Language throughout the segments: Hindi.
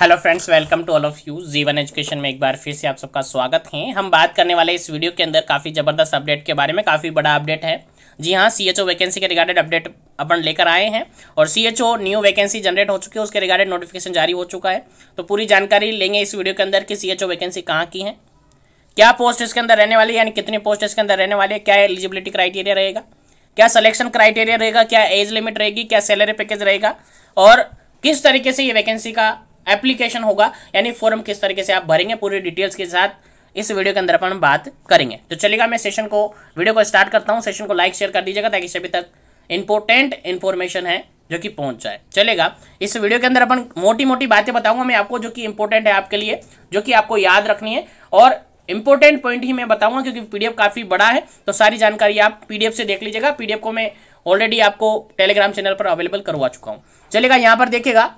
hello friends welcome to all of you Jeevan education में एक बार फिर से आप सबका स्वागत है हम बात करने वाले इस वीडियो के अंदर काफ़ी ज़बरदस्त अपडेट के बारे में काफ़ी बड़ा अपडेट है जी हाँ सी एच ओ वैकेंसी के रिगार्डेड अपडेट अपन लेकर आए हैं और C H O new vacancy generate हो चुकी है उसके रिगार्डेड नोटिफिकेशन जारी हो चुका है तो पूरी जानकारी लेंगे इस वीडियो के अंदर कि सी एच ओ वैकेंसी कहाँ की है क्या पोस्ट इसके अंदर रहने वाली है यानी कितनी पोस्ट इसके अंदर रहने वाली है क्या एलिजिबिलिटी क्राइटेरिया रहेगा क्या सिलेक्शन क्राइटेरिया रहेगा क्या एज लिमिट रहेगी क्या सैलरी पैकेज रहेगा और किस तरीके से ये वैकेंसी का एप्लीकेशन होगा यानी फॉर्म किस तरीके से आप भरेंगे पूरी डिटेल्स के साथ इस वीडियो के अंदर अपन बात करेंगे तो चलेगा मैं सेशन को वीडियो को स्टार्ट करता हूँ सेशन को लाइक शेयर कर दीजिएगा ताकि सभी तक इंपॉर्टेंट इन्फॉर्मेशन है जो कि पहुंच जाए चलेगा इस वीडियो के अंदर अपन मोटी मोटी बातें बताऊंगा मैं आपको जो कि इंपॉर्टेंट है आपके लिए जो कि आपको याद रखनी है और इंपॉर्टेंट पॉइंट ही मैं बताऊंगा क्योंकि पीडीएफ काफ़ी बड़ा है तो सारी जानकारी आप पीडीएफ से देख लीजिएगा पीडीएफ को मैं ऑलरेडी आपको टेलीग्राम चैनल पर अवेलेबल करवा चुका हूँ चलेगा यहां पर देखेगा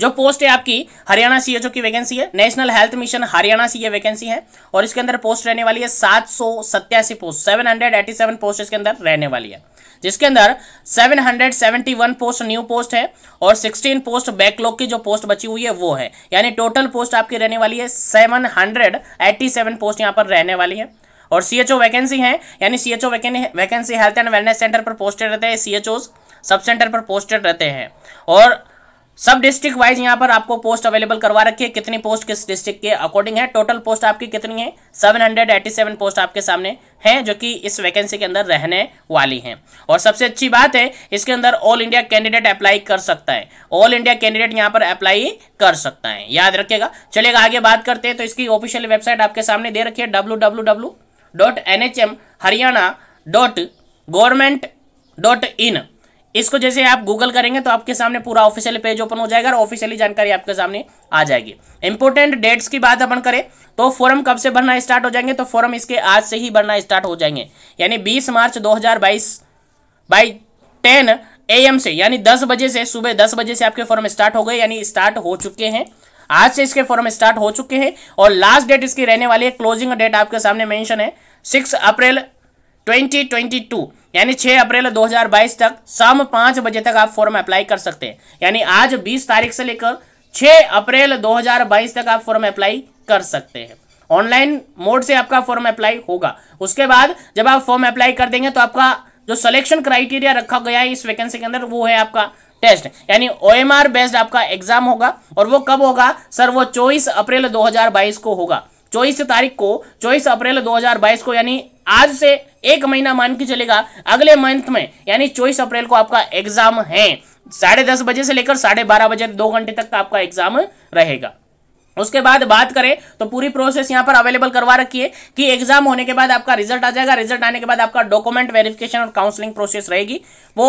जो पोस्ट है आपकी हरियाणा सीएचओ की वैकेंसी है national health mission Haryana C vacancy है और इसके अंदर पोस्ट रहने वाली है सात सौ सत्यासी पोस्ट सेवन हंड्रेड पोस्ट इसके अंदर रहने वाली है जिसके अंदर 771 पोस्ट न्यू पोस्ट है और 16 पोस्ट बैकलॉग की जो पोस्ट बची हुई है वो है यानी टोटल पोस्ट आपकी रहने वाली है 787 पोस्ट यहाँ पर रहने वाली है और सी एच ओ वैकेंसी है यानी C H O vacancy health and wellness centre पर पोस्टेड रहते हैं सी एच सब सेंटर पर पोस्टेड रहते हैं और सब डिस्ट्रिक्ट वाइज यहाँ पर आपको पोस्ट अवेलेबल करवा रखी है कितनी पोस्ट किस डिस्ट्रिक्ट के अकॉर्डिंग है टोटल पोस्ट आपकी कितनी है 787 पोस्ट आपके सामने हैं जो कि इस वैकेंसी के अंदर रहने वाली हैं और सबसे अच्छी बात है इसके अंदर ऑल इंडिया कैंडिडेट अप्लाई कर सकता है ऑल इंडिया कैंडिडेट यहाँ पर अप्लाई कर सकता है याद रखिएगा चलेगा आगे बात करते हैं तो इसकी ऑफिशियल वेबसाइट आपके सामने दे रखी है W W dot N H M Haryana dot government dot in इसको जैसे आप गूगल करेंगे तो आपके सामने पूरा ऑफिशियल पेज ओपन हो जाएगा और ऑफिशियली जानकारी आपके सामने आ जाएगी इंपॉर्टेंट डेट्स की बात अपन करें तो फॉर्म कब से भरना स्टार्ट हो जाएंगे तो फॉर्म इसके आज से ही भरना स्टार्ट हो जाएंगे यानी बीस मार्च दो बाई टेन एम से यानी दस बजे से सुबह दस बजे से आपके फॉर्म स्टार्ट हो गए यानी स्टार्ट हो चुके हैं आज से इसके फॉर्म स्टार्ट हो चुके हैं और लास्ट डेट इसकी रहने वाली है क्लोजिंग डेट आपके सामने मेंशन है सिक्स अप्रैल टू यानी 6 अप्रैल 2022 तक शाम पांच बजे तक आप फॉर्म अप्लाई कर सकते हैं यानी आज 20 तारीख से लेकर 6 अप्रैल 2022 तक आप फॉर्म अप्लाई कर सकते हैं ऑनलाइन मोड से आपका फॉर्म अप्लाई होगा उसके बाद जब आप फॉर्म अप्लाई कर देंगे तो आपका जो सिलेक्शन क्राइटेरिया रखा गया है इस वैकेंसी के अंदर वो है आपका टेस्ट यानी आर बेस्ड आपका एग्जाम होगा और वो कब होगा सर वो चौबीस अप्रैल बाईस को होगा चौबीस तारीख को चौबीस अप्रैल 2022 को यानी आज से एक महीना मान के चलेगा अगले मंथ में यानी चौबीस अप्रैल को आपका एग्जाम है साढ़े दस बजे से लेकर साढ़े बारह बजे दो घंटे तक का आपका एग्जाम रहेगा उसके बाद बात करें तो पूरी प्रोसेस यहां पर अवेलेबल करवा रखी है कि एग्जाम होने के बाद आपका रिजल्ट आ जाएगा रिजल्ट आने के बाद आपका डॉक्यूमेंट वेरिफिकेशन और काउंसलिंग प्रोसेस रहेगी वो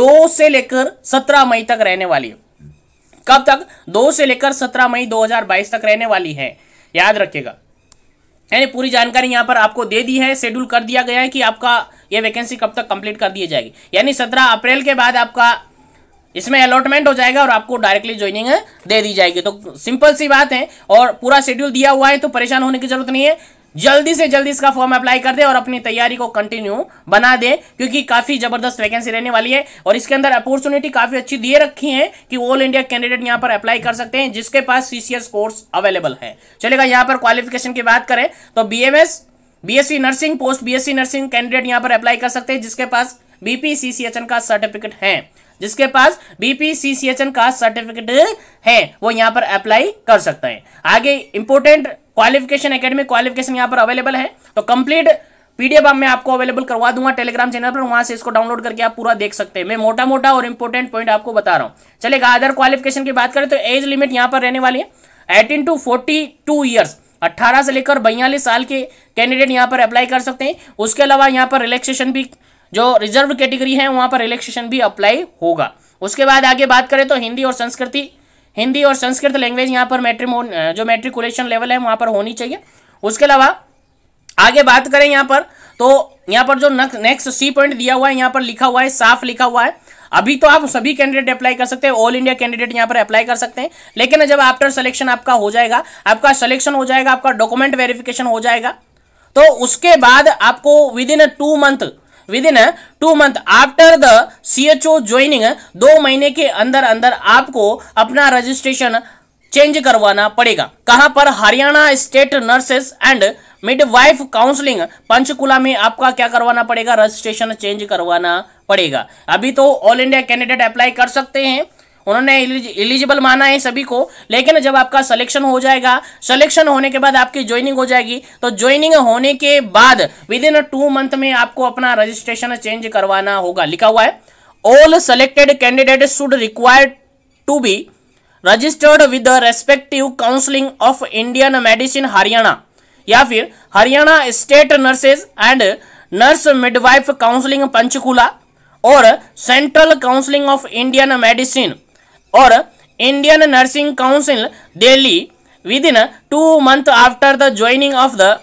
दो से लेकर सत्रह मई तक रहने वाली है कब तक दो से लेकर सत्रह मई दो तक रहने वाली है याद रखिएगा यानी पूरी जानकारी यहाँ पर आपको दे दी है शेड्यूल कर दिया गया है कि आपका ये वैकेंसी कब तक कंप्लीट कर दी जाएगी यानी सत्रह अप्रैल के बाद आपका इसमें अलॉटमेंट हो जाएगा और आपको डायरेक्टली ज्वाइनिंग दे दी जाएगी तो सिंपल सी बात है और पूरा शेड्यूल दिया हुआ है तो परेशान होने की जरूरत नहीं है जल्दी से जल्दी इसका फॉर्म अप्लाई कर दे और अपनी तैयारी को कंटिन्यू बना दे क्योंकि काफ़ी ज़बरदस्त वैकेंसी रहने वाली है और इसके अंदर अपॉर्चुनिटी काफ़ी अच्छी दिए रखी है कि ऑल इंडिया कैंडिडेट यहां पर अप्लाई कर सकते हैं जिसके पास सीसीएस कोर्स अवेलेबल है चलेगा यहां पर क्वालिफिकेशन की बात करें तो B BSc nursing post BSc nursing candidate यहां पर अप्लाई कर सकते हैं जिसके पास बीपीसीसीएचएन का सर्टिफिकेट है जिसके पास बीपीसीसीएचएन का सर्टिफिकेट है वो यहां पर अप्लाई कर सकता है आगे इंपोर्टेंट क्वालिफिकेशन अकेडमी क्वालिफिकेशन यहाँ पर अवेलेबल है तो कंप्लीट पीडीएफ मैं आपको अवेलेबल करवा दूंगा टेलीग्राम चैनल पर वहां से इसको डाउनलोड करके आप पूरा देख सकते हैं मैं मोटा मोटा और इंपॉर्टेंट पॉइंट आपको बता रहा हूँ चलेगा अदर क्वालिफिकेशन की बात करें तो एज लिमिट यहाँ पर रहने वाली है eighteen to forty two years अट्ठारह से लेकर बयालीस साल के कैंडिडेट यहाँ पर अप्लाई कर सकते हैं उसके अलावा यहाँ पर रिलैक्सेशन भी जो रिजर्व कैटेगरी है वहां पर रिलैक्सेशन भी अप्लाई होगा उसके बाद आगे बात करें तो हिंदी और संस्कृति हिंदी और संस्कृत लैंग्वेज यहाँ पर मेट्रीमोन जो मेट्रिकुलेशन लेवल है वहाँ पर होनी चाहिए उसके अलावा आगे बात करें यहाँ पर तो यहाँ पर जो नेक्स्ट सी पॉइंट दिया हुआ है यहाँ पर लिखा हुआ है साफ लिखा हुआ है अभी तो आप सभी कैंडिडेट अप्लाई कर सकते हैं ऑल इंडिया कैंडिडेट यहाँ पर अप्लाई कर सकते हैं लेकिन जब आफ्टर सिलेक्शन आपका हो जाएगा आपका सिलेक्शन हो जाएगा आपका डॉक्यूमेंट वेरिफिकेशन हो जाएगा तो उसके बाद आपको within two month within two month after the C H O joining दो महीने के अंदर अंदर आपको अपना रजिस्ट्रेशन चेंज करवाना पड़ेगा कहां पर Haryana state nurses and midwife counselling Panchkula में आपका क्या करवाना पड़ेगा रजिस्ट्रेशन चेंज करवाना पड़ेगा अभी तो ऑल इंडिया कैंडिडेट अप्लाई कर सकते हैं उन्होंने एलिजिबल माना है सभी को लेकिन जब आपका सिलेक्शन हो जाएगा सिलेक्शन होने के बाद आपकी ज्वाइनिंग हो जाएगी तो ज्वाइनिंग होने के बाद विद इन टू मंथ में आपको अपना रजिस्ट्रेशन चेंज करवाना होगा लिखा हुआ है all selected candidate should require to be registered with respective counselling of Indian medicine Haryana या फिर Haryana state nurses and nurse midwife counselling Panchkula और central counselling of Indian medicine और Indian nursing council Delhi within two month after the joining of the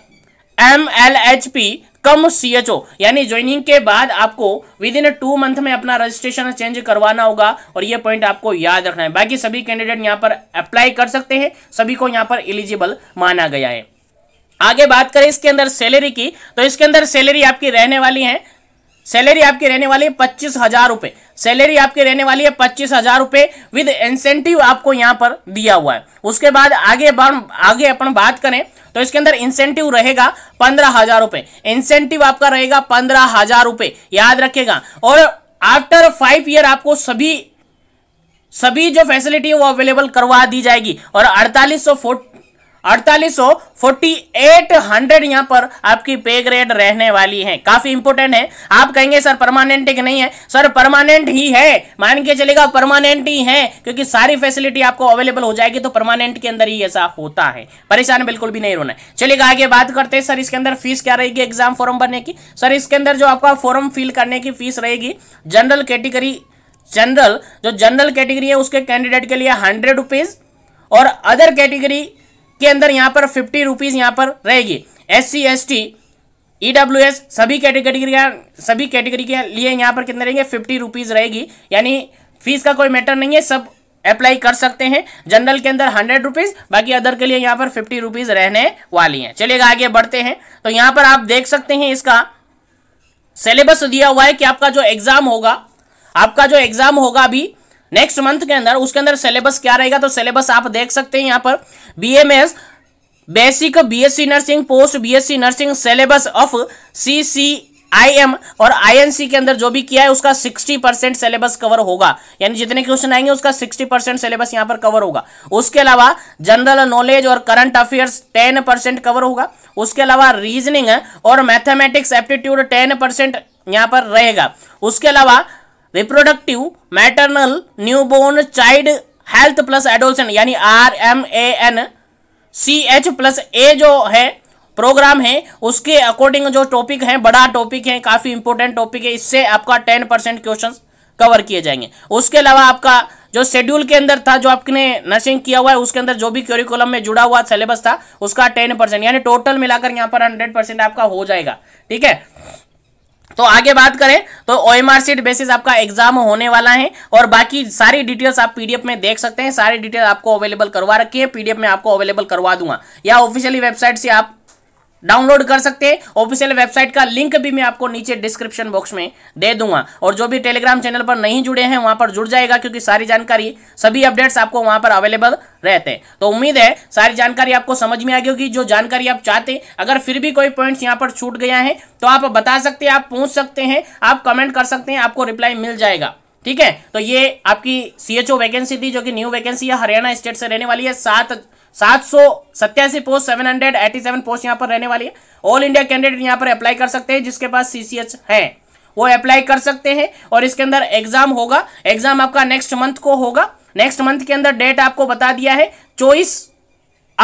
M L H P cum C H O यानी ज्वाइनिंग के बाद आपको विद इन टू मंथ में अपना रजिस्ट्रेशन चेंज करवाना होगा और ये पॉइंट आपको याद रखना है बाकी सभी कैंडिडेट यहाँ पर अप्लाई कर सकते हैं सभी को यहाँ पर एलिजिबल माना गया है आगे बात करें इसके अंदर सैलरी की तो इसके अंदर सैलरी आपकी रहने वाली है सैलरी आपकी रहने वाली है पच्चीस हजार रुपए सैलरी आपकी रहने वाली है पच्चीस हजार रुपए विद इंसेंटिव आपको यहां पर दिया हुआ है उसके बाद आगे आगे अपन बात करें तो इसके अंदर इंसेंटिव रहेगा पंद्रह हजार रुपए इंसेंटिव आपका रहेगा पंद्रह हजार रुपए याद रखेगा और आफ्टर फाइव ईयर आपको सभी सभी जो फैसिलिटी है वो अवेलेबल करवा दी जाएगी और अड़तालीस सौ अड़तालीस यहां एट हंड्रेड पर आपकी पे ग्रेड रहने वाली है काफी इंपोर्टेंट है आप कहेंगे सर परमानेंट है नहीं है सर परमानेंट ही है मान के चलेगा परमानेंट ही है क्योंकि सारी फैसिलिटी आपको अवेलेबल हो जाएगी तो परमानेंट के अंदर ही ऐसा होता है परेशान बिल्कुल भी नहीं रोना चलेगा आगे बात करते हैं सर इसके अंदर फीस क्या रहेगी एग्जाम फॉर्म भरने की सर इसके अंदर जो आपका फॉर्म फिल करने की फीस रहेगी जनरल कैटेगरी जनरल जो जनरल कैटेगरी है उसके कैंडिडेट के लिए हंड्रेड रुपीज और अदर कैटेगरी के अंदर यहाँ पर फिफ्टी रुपीज़ यहाँ पर रहेगी S C S T E W S सभी कैटेगरी का सभी कैटेगरी के लिए यहाँ पर कितने रहेंगे फिफ्टी रुपीज़ रहेगी यानी फीस का कोई मैटर नहीं है सब अप्लाई कर सकते हैं जनरल के अंदर हंड्रेड रुपीज़ बाकी अदर के लिए यहाँ पर फिफ्टी रुपीज़ रहने वाली हैं चलिएगा आगे बढ़ते हैं तो यहाँ पर आप देख सकते हैं इसका सिलेबस दिया हुआ है कि आपका जो एग्ज़ाम होगा आपका जो एग्ज़ाम होगा अभी नेक्स्ट मंथ के अंदर उसके अंदर सिलेबस क्या रहेगा तो सिलेबस आप देख सकते हैं यहाँ पर B basic BSc nursing post BSc nursing syllabus of CCIM और आईएनसी के अंदर जो भी किया है उसका 60 परसेंट सिलेबस कवर होगा यानी जितने क्वेश्चन आएंगे उसका 60 परसेंट सिलेबस यहां पर कवर होगा उसके अलावा जनरल नॉलेज और करंट अफेयर्स 10 परसेंट कवर होगा उसके अलावा रीजनिंग और मैथमेटिक्स एप्टीट्यूड टेन परसेंट पर रहेगा उसके अलावा reproductive maternal newborn child health plus adolescent यानी R M A N C H plus A जो है प्रोग्राम है उसके अकॉर्डिंग जो टॉपिक है बड़ा टॉपिक है काफ़ी इंपॉर्टेंट टॉपिक है इससे आपका टेन परसेंट क्वेश्चन कवर किए जाएंगे उसके अलावा आपका जो शेड्यूल के अंदर था जो आपने नर्सिंग किया हुआ है उसके अंदर जो भी क्यूरिकुलम में जुड़ा हुआ सिलेबस था उसका टेन परसेंट यानी टोटल मिलाकर यहाँ पर हंड्रेड परसेंट आपका हो जाएगा ठीक है तो आगे बात करें तो ओ एम सीट बेसिस आपका एग्जाम होने वाला है और बाकी सारी डिटेल्स आप पीडीएफ में देख सकते हैं सारी डिटेल आपको अवेलेबल करवा रखी है पीडीएफ में आपको अवेलेबल करवा दूंगा या ऑफिशियली वेबसाइट से आप डाउनलोड कर सकते हैं ऑफिशियल वेबसाइट का लिंक भी मैं आपको नीचे डिस्क्रिप्शन बॉक्स में दे दूंगा और जो भी टेलीग्राम चैनल पर नहीं जुड़े हैं वहां पर जुड़ जाएगा क्योंकि सारी जानकारी सभी अपडेट्स आपको वहां पर अवेलेबल रहते हैं तो उम्मीद है सारी जानकारी आपको समझ में आ गई होगी जो जानकारी आप चाहते हैं अगर फिर भी कोई पॉइंट यहाँ पर छूट गया है तो आप बता सकते हैं आप पूछ सकते हैं आप कमेंट कर सकते हैं आपको रिप्लाई मिल जाएगा ठीक है तो ये आपकी सीएचओ वैकेंसी थी जो कि न्यू वैकेंसी है हरियाणा स्टेट से रहने वाली है सात सात सौ सत्यासी post seven hundred eighty seven post यहाँ पर रहने वाली है ऑल इंडिया कैंडिडेट यहाँ पर अप्लाई कर सकते हैं जिसके पास सी है वो अप्लाई कर सकते हैं और इसके अंदर एग्जाम होगा एग्जाम आपका नेक्स्ट मंथ को होगा नेक्स्ट मंथ के अंदर डेट आपको बता दिया है चौबीस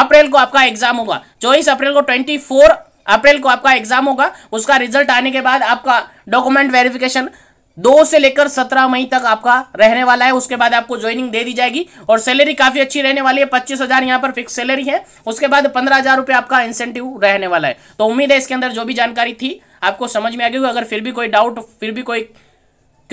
अप्रैल को आपका एग्जाम होगा चौबीस अप्रैल को ट्वेंटी फोर अप्रैल को आपका एग्जाम होगा उसका रिजल्ट आने के बाद आपका डॉक्यूमेंट वेरिफिकेशन दो से लेकर सत्रह मई तक आपका रहने वाला है उसके बाद आपको ज्वाइनिंग दे दी जाएगी और सैलरी काफी अच्छी रहने वाली है पच्चीस हजार यहाँ पर फिक्स सैलरी है उसके बाद पंद्रह हजार रुपये आपका इंसेंटिव रहने वाला है तो उम्मीद है इसके अंदर जो भी जानकारी थी आपको समझ में आ गई अगर फिर भी कोई डाउट फिर भी कोई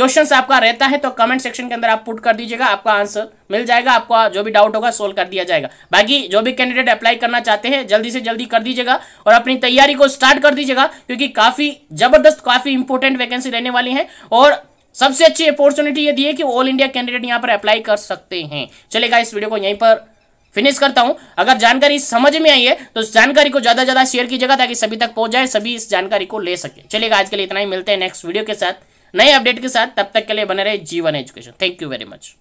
क्वेश्चन आपका रहता है तो कमेंट सेक्शन के अंदर आप पुट कर दीजिएगा आपका आंसर मिल जाएगा आपका जो भी डाउट होगा सोल्व कर दिया जाएगा बाकी जो भी कैंडिडेट अप्लाई करना चाहते हैं जल्दी से जल्दी कर दीजिएगा और अपनी तैयारी को स्टार्ट कर दीजिएगा क्योंकि काफ़ी ज़बरदस्त काफ़ी इंपॉर्टेंट वैकेंसी रहने वाली है और सबसे अच्छी अपॉर्चुनिटी ये दी है कि ऑल इंडिया कैंडिडेट यहाँ पर अप्लाई कर सकते हैं चलेगा इस वीडियो को यहीं पर फिनिश करता हूं अगर जानकारी समझ में आई है तो इस जानकारी को ज्यादा ज्यादा शेयर कीजिएगा ताकि सभी तक पहुंच जाए सभी इस जानकारी को ले सके चलेगा आज के लिए इतना ही मिलते हैं नेक्स्ट वीडियो के साथ नए अपडेट के साथ तब तक के लिए बने रहे Jeevan education thank you very much